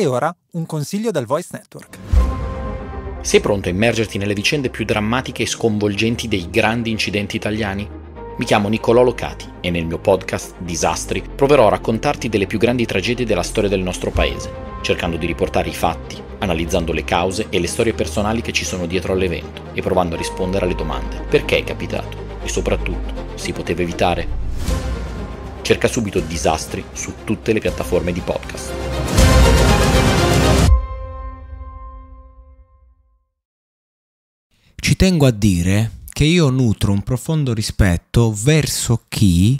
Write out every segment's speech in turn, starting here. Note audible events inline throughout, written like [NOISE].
E ora un consiglio dal Voice Network. Sei pronto a immergerti nelle vicende più drammatiche e sconvolgenti dei grandi incidenti italiani? Mi chiamo Niccolò Locati e nel mio podcast Disastri proverò a raccontarti delle più grandi tragedie della storia del nostro paese, cercando di riportare i fatti, analizzando le cause e le storie personali che ci sono dietro all'evento e provando a rispondere alle domande perché è capitato e soprattutto si poteva evitare. Cerca subito Disastri su tutte le piattaforme di podcast. tengo a dire che io nutro un profondo rispetto verso chi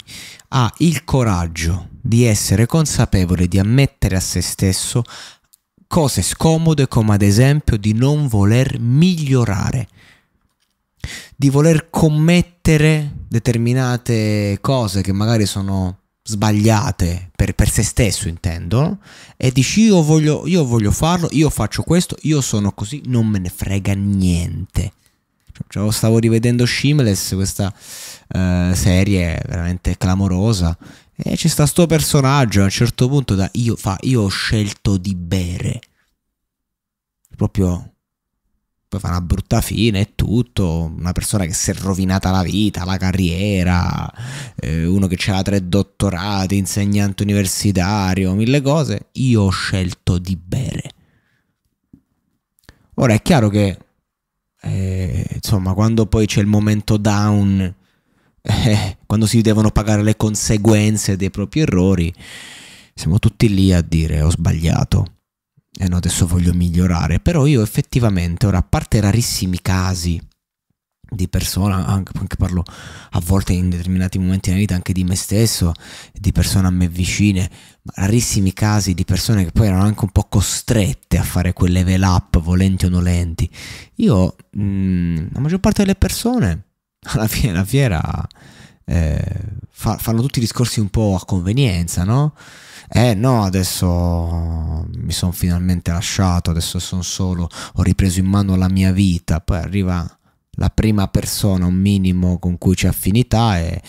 ha il coraggio di essere consapevole di ammettere a se stesso cose scomode come ad esempio di non voler migliorare, di voler commettere determinate cose che magari sono sbagliate per, per se stesso intendo e dici io voglio, io voglio farlo, io faccio questo, io sono così, non me ne frega niente. Cioè, stavo rivedendo Shimless, questa uh, serie veramente clamorosa. E ci sta sto personaggio a un certo punto da io, fa, io ho scelto di bere. Proprio poi fa una brutta fine e tutto, una persona che si è rovinata la vita, la carriera, eh, uno che aveva tre dottorati, insegnante universitario, mille cose, io ho scelto di bere. Ora è chiaro che eh, insomma, quando poi c'è il momento down, [LAUGHS] eh, quando si devono pagare le conseguenze dei propri errori, siamo tutti lì a dire ho sbagliato. E eh no, adesso voglio migliorare. Però io effettivamente, ora, a parte rarissimi casi, di persona, anche, anche, parlo a volte in determinati momenti nella vita anche di me stesso, di persone a me vicine, rarissimi casi di persone che poi erano anche un po' costrette a fare quel level up, volenti o nolenti. Io, mh, mm, la maggior parte delle persone, [LAUGHS] alla fine della fiera, eh, fa, fanno tutti i discorsi un po' a convenienza, no? eh no, adesso mi sono finalmente lasciato, adesso sono solo, ho ripreso in mano la mia vita, poi arriva la prima persona, un minimo con cui c'è affinità e,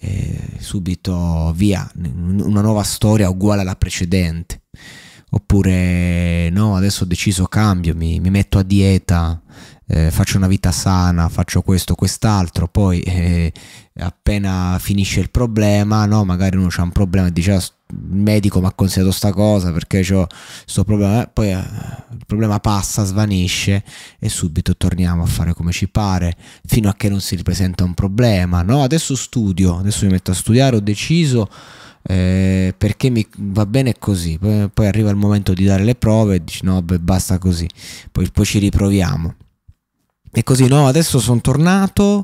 e, subito via, una nuova storia uguale alla precedente. Oppure no, adesso ho deciso cambio, mi, mi metto a dieta eh, faccio una vita sana, faccio questo, quest'altro, poi eh, appena finisce il problema, no? magari uno ha un problema e dice ah, il medico mi ha consigliato questa cosa perché ho questo problema, eh, poi eh, il problema passa, svanisce e subito torniamo a fare come ci pare fino a che non si ripresenta un problema. No? Adesso studio, adesso mi metto a studiare, ho deciso. Eh, perché mi va bene così. Poi, poi, arriva il momento di dare le prove e dici no, beh, basta così. Poi, poi ci riproviamo. E così no, adesso sono tornato,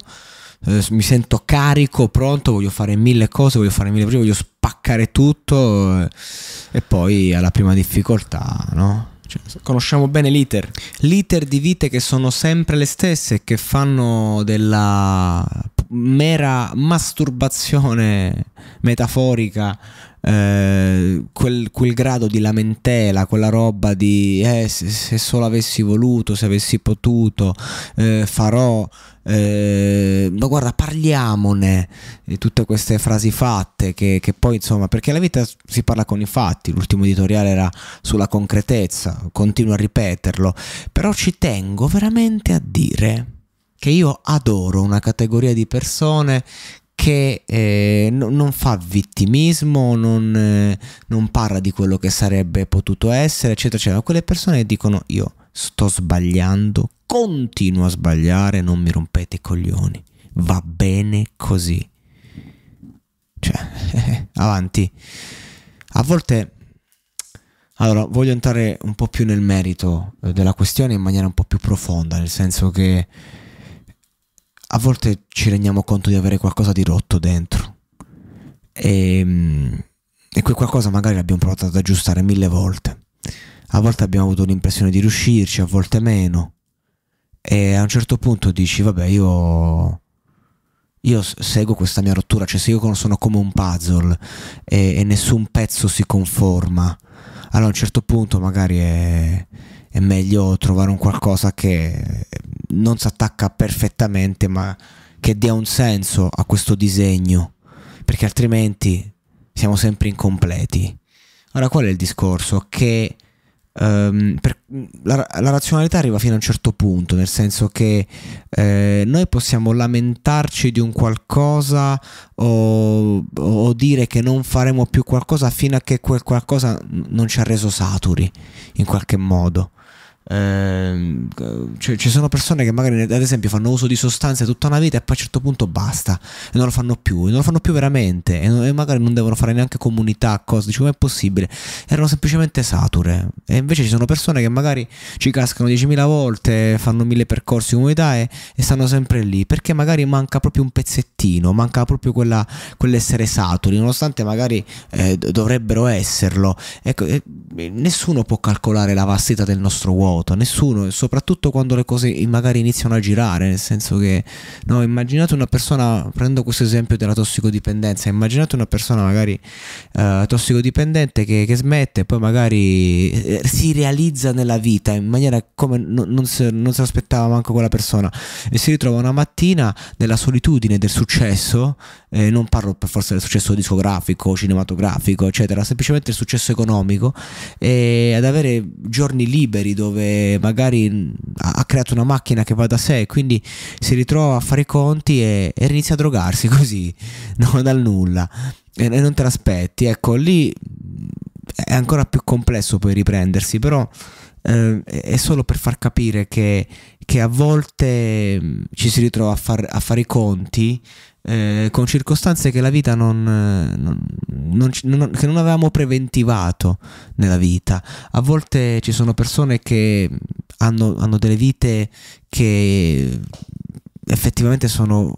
eh, mi sento carico, pronto, voglio fare mille cose, voglio fare mille cose, voglio spaccare tutto eh, e poi alla prima difficoltà, no? Cioè, conosciamo bene l'iter. L'iter di vite che sono sempre le stesse, che fanno della mera masturbazione metaforica eh, quel, quel, grado di lamentela, quella roba di eh, se, se, solo avessi voluto, se avessi potuto, eh, farò. Eh, ma guarda, parliamone di tutte queste frasi fatte che, che, poi insomma, perché la vita si parla con i fatti. L'ultimo editoriale era sulla concretezza, continuo a ripeterlo, però ci tengo veramente a dire che io adoro una categoria di persone che eh, no, non fa vittimismo, non, eh, non, parla di quello che sarebbe potuto essere, eccetera, eccetera. Quelle persone dicono io sto sbagliando, continuo a sbagliare, non mi rompete i coglioni, va bene così. Cioè, eh, [LAUGHS] avanti. A volte... Allora, voglio entrare un po' più nel merito eh, della questione in maniera un po' più profonda, nel senso che a volte ci rendiamo conto di avere qualcosa di rotto dentro. E, ehm, e quel qualcosa magari l'abbiamo provato ad aggiustare mille volte. A volte abbiamo avuto l'impressione di riuscirci, a volte meno. E a un certo punto dici, vabbè, io io seguo questa mia rottura, cioè se io sono come un puzzle e, e nessun pezzo si conforma, allora a un certo punto magari è, è meglio trovare un qualcosa che non si attacca perfettamente, ma che dia un senso a questo disegno, perché altrimenti siamo sempre incompleti. Allora, qual è il discorso? Che um, per, la, la, razionalità arriva fino a un certo punto, nel senso che eh, noi possiamo lamentarci di un qualcosa o, o, dire che non faremo più qualcosa fino a che quel qualcosa non ci ha reso saturi in qualche modo cioè, ci sono persone che magari ad esempio fanno uso di sostanze tutta una vita e poi a un certo punto basta e non lo fanno più, e non lo fanno più veramente e, non, e magari non devono fare neanche comunità, cose, dici com'è possibile? Erano semplicemente sature e invece ci sono persone che magari ci cascano 10.000 volte, fanno mille percorsi in comunità e, e, stanno sempre lì perché magari manca proprio un pezzettino, manca proprio quella, quell'essere saturi, nonostante magari eh, dovrebbero esserlo. Ecco, eh, nessuno può calcolare la vastità del nostro uomo nota, nessuno, soprattutto quando le cose magari iniziano a girare, nel senso che, no, immaginate una persona, prendo questo esempio della tossicodipendenza, immaginate una persona magari eh, tossicodipendente che, che smette e poi magari eh, si realizza nella vita in maniera come non, non si, non si aspettava manco quella persona e si ritrova una mattina nella solitudine del successo, eh, non parlo per forza del successo discografico, cinematografico, eccetera, semplicemente il successo economico, e ad avere giorni liberi dove dove magari mm, ha creato una macchina che va da sé, quindi si ritrova a fare i conti e, e inizia a drogarsi [LAUGHS] così, no, dal nulla, e, e non te l'aspetti. Ecco, lì mm, è ancora più complesso poi riprendersi, però eh, è solo per far capire che, che a volte mm, ci si ritrova a, far, a fare i conti eh, con circostanze che la vita non, eh, non, non, non, che non avevamo preventivato nella vita. A volte ci sono persone che hanno, hanno delle vite che effettivamente sono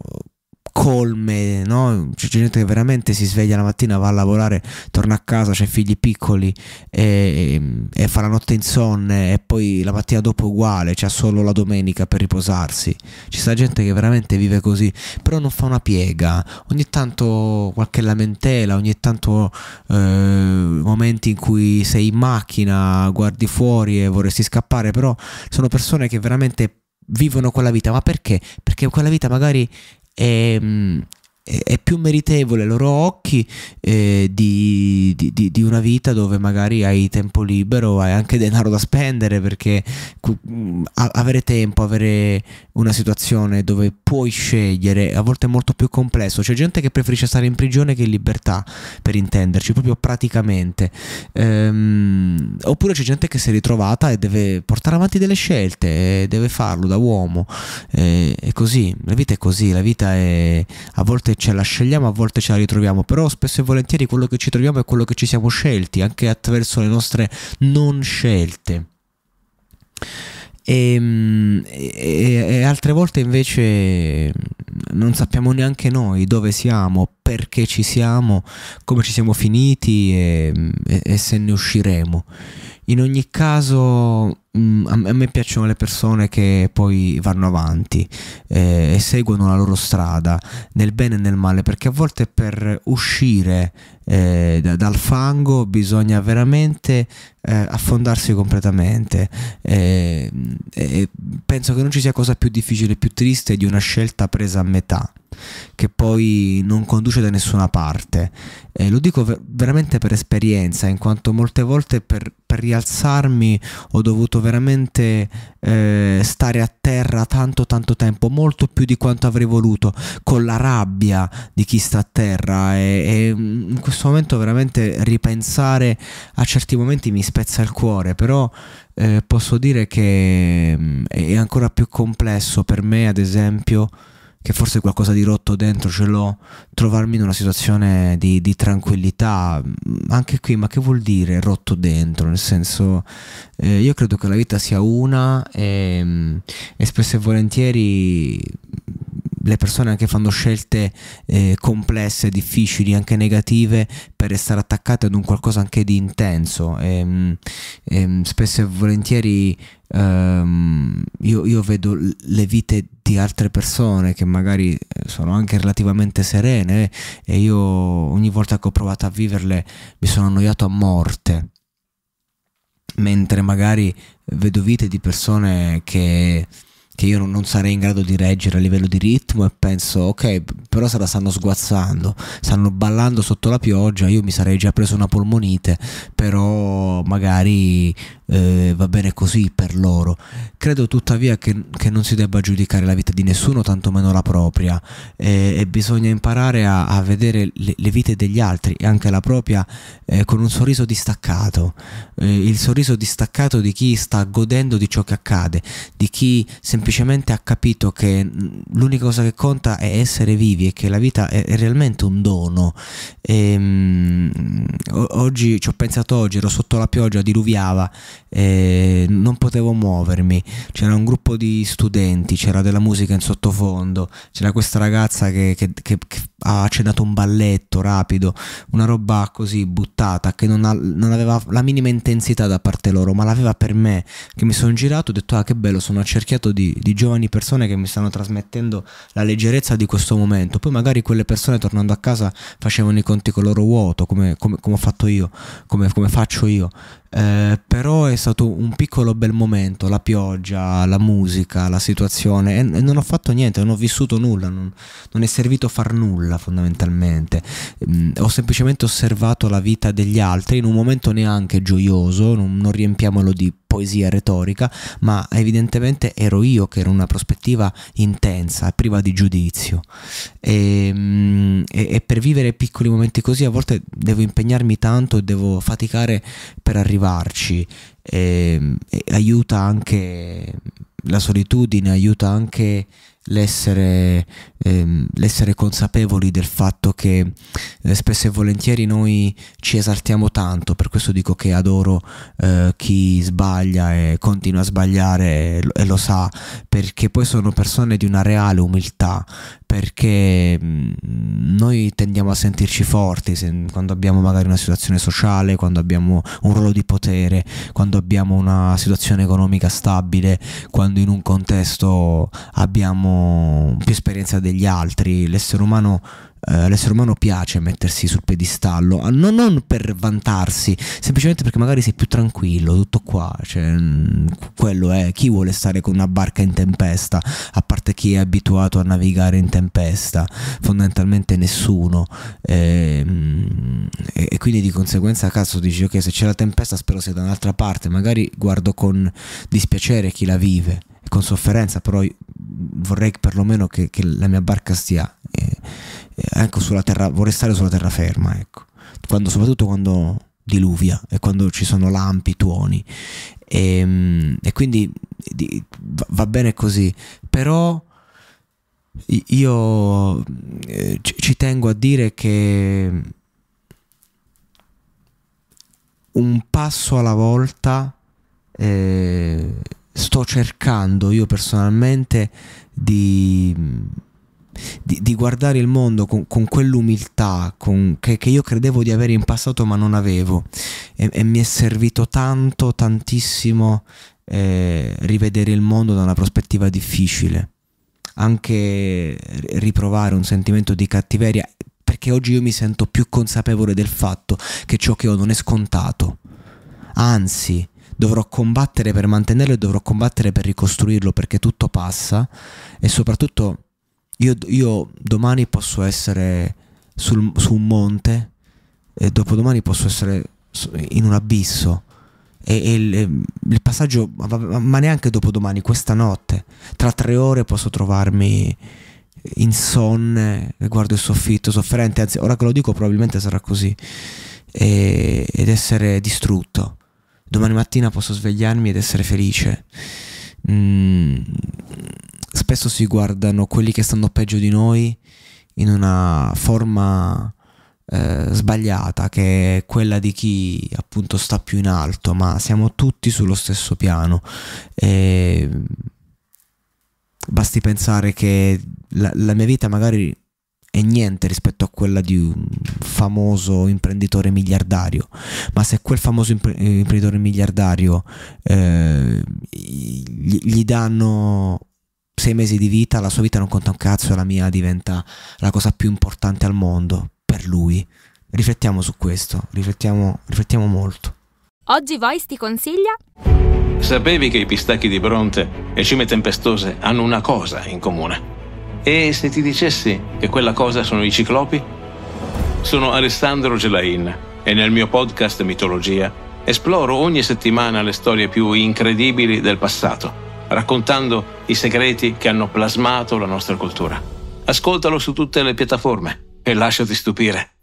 colme, no? C'è gente che veramente si sveglia la mattina, va a lavorare, torna a casa, c'è figli piccoli e, e, fa la notte insonne e poi la mattina dopo uguale, c'ha solo la domenica per riposarsi. Ci sta gente che veramente vive così, però non fa una piega. Ogni tanto qualche lamentela, ogni tanto eh, momenti in cui sei in macchina, guardi fuori e vorresti scappare, però sono persone che veramente vivono quella vita, ma perché? Perché quella vita magari eh, è più meritevole ai loro occhi eh, di, di, di, di, una vita dove magari hai tempo libero, hai anche denaro da spendere perché mm, avere tempo, avere una situazione dove puoi scegliere a volte è molto più complesso. C'è gente che preferisce stare in prigione che in libertà, per intenderci, proprio praticamente. Ehm, oppure c'è gente che si è ritrovata e deve portare avanti delle scelte, deve farlo da uomo. E, eh, è così, la vita è così, la vita è a volte ce la scegliamo, a volte ce la ritroviamo, però spesso e volentieri quello che ci troviamo è quello che ci siamo scelti, anche attraverso le nostre non scelte. Ehm, e, e, e, altre volte invece non sappiamo neanche noi dove siamo, perché ci siamo, come ci siamo finiti e, e se ne usciremo. In ogni caso, mm, a me piacciono le persone che poi vanno avanti eh, e seguono la loro strada, nel bene e nel male, perché a volte per uscire eh, dal fango bisogna veramente eh, affondarsi completamente. Eh, penso che non ci sia cosa più difficile e più triste di una scelta presa a metà che poi non conduce da nessuna parte. Eh, lo dico ver veramente per esperienza, in quanto molte volte per, per rialzarmi ho dovuto veramente eh, stare a terra tanto tanto tempo, molto più di quanto avrei voluto, con la rabbia di chi sta a terra e, e mm, in questo momento veramente ripensare a certi momenti mi spezza il cuore, però... Eh, posso dire che mm, è ancora più complesso per me, ad esempio, che forse qualcosa di rotto dentro ce l'ho, trovarmi in una situazione di, di, tranquillità, mm, anche qui, ma che vuol dire rotto dentro? Nel senso, eh, io credo che la vita sia una e, mm, e spesso e volentieri le persone anche fanno scelte eh, complesse, difficili, anche negative, per restare attaccate ad un qualcosa anche di intenso. E, ehm, e ehm, spesso e volentieri um, io, io, vedo le vite di altre persone che magari eh, sono anche relativamente serene eh, e io ogni volta che ho provato a viverle mi sono annoiato a morte. Mentre magari vedo vite di persone che che io non, sarei in grado di reggere a livello di ritmo e penso ok però se la stanno sguazzando stanno ballando sotto la pioggia io mi sarei già preso una polmonite però magari eh, va bene così per loro. Credo tuttavia che, che, non si debba giudicare la vita di nessuno, tantomeno la propria, e, e bisogna imparare a, a vedere le, le, vite degli altri e anche la propria eh, con un sorriso distaccato, eh, il sorriso distaccato di chi sta godendo di ciò che accade, di chi semplicemente ha capito che mm, l'unica cosa che conta è essere vivi e che la vita è, è realmente un dono. E, ehm, oggi ci ho pensato oggi, ero sotto la pioggia, diluviava, eh, non potevo muovermi, c'era un gruppo di studenti, c'era della musica in sottofondo, c'era questa ragazza che, che, che, che ha accenato un balletto rapido, una roba così buttata che non, ha, non, aveva la minima intensità da parte loro, ma l'aveva per me, che mi sono girato e ho detto ah che bello, sono accerchiato di, di giovani persone che mi stanno trasmettendo la leggerezza di questo momento, poi magari quelle persone tornando a casa facevano i conti con il loro vuoto, come, come, come ho fatto io, come, come faccio io, eh, però è stato un piccolo bel momento, la pioggia, la musica, la situazione e, e non ho fatto niente, non ho vissuto nulla, non, non è servito far nulla fondamentalmente, mm, ho semplicemente osservato la vita degli altri in un momento neanche gioioso, non, non riempiamolo di poesia retorica, ma evidentemente ero io che ero una prospettiva intensa, priva di giudizio. E, mm, e, e, per vivere piccoli momenti così a volte devo impegnarmi tanto e devo faticare per arrivarci e, ehm, e aiuta anche la solitudine aiuta anche l'essere, ehm, l'essere consapevoli del fatto che eh, spesso e volentieri noi ci esaltiamo tanto, per questo dico che adoro eh, chi sbaglia e continua a sbagliare e, e lo sa, perché poi sono persone di una reale umiltà, perché mm, noi tendiamo a sentirci forti se, quando abbiamo magari una situazione sociale, quando abbiamo un ruolo di potere, quando abbiamo una situazione economica stabile, quando quando in un contesto abbiamo più esperienza degli altri, l'essere umano eh, l'essere umano piace mettersi sul pedestallo, non, non, per vantarsi, semplicemente perché magari sei più tranquillo, tutto qua, cioè, mm, quello è, chi vuole stare con una barca in tempesta, a parte chi è abituato a navigare in tempesta, fondamentalmente nessuno, ehm, e, e quindi di conseguenza a caso dici ok se c'è la tempesta spero sia da un'altra parte, magari guardo con dispiacere chi la vive con sofferenza, però vorrei perlomeno che, che la mia barca stia eh, eh, ecco, sulla terra, vorrei stare sulla terraferma, ecco. Quando, soprattutto quando diluvia e quando ci sono lampi, tuoni. E, ehm, e quindi di, va bene così, però io eh, ci tengo a dire che un passo alla volta eh, sto cercando io personalmente di di, di guardare il mondo con, con quell'umiltà con, che, che, io credevo di avere in passato ma non avevo e, e mi è servito tanto, tantissimo eh, rivedere il mondo da una prospettiva difficile, anche riprovare un sentimento di cattiveria, perché oggi io mi sento più consapevole del fatto che ciò che ho non è scontato, anzi dovrò combattere per mantenerlo e dovrò combattere per ricostruirlo perché tutto passa e soprattutto io, io domani posso essere sul, su un monte e dopodomani posso essere in un abisso. E, e il, il, passaggio, ma neanche dopodomani, questa notte. Tra tre ore posso trovarmi insonne, guardo il soffitto, sofferente, anzi ora che lo dico probabilmente sarà così, e, ed essere distrutto. Domani mattina posso svegliarmi ed essere felice. Mm, spesso si guardano quelli che stanno peggio di noi in una forma eh, sbagliata che è quella di chi appunto sta più in alto, ma siamo tutti sullo stesso piano. E basti pensare che la, la mia vita magari è niente rispetto a quella di un famoso imprenditore miliardario, ma se quel famoso imprenditore miliardario eh, gli danno sei mesi di vita, la sua vita non conta un cazzo e la mia diventa la cosa più importante al mondo per lui. Riflettiamo su questo, riflettiamo, riflettiamo molto. Oggi Voice ti consiglia? Sapevi che i pistacchi di Bronte e cime tempestose hanno una cosa in comune? E se ti dicessi che quella cosa sono i ciclopi? Sono Alessandro Gelain e nel mio podcast Mitologia esploro ogni settimana le storie più incredibili del passato raccontando i segreti che hanno plasmato la nostra cultura. Ascoltalo su tutte le piattaforme e lasciati stupire.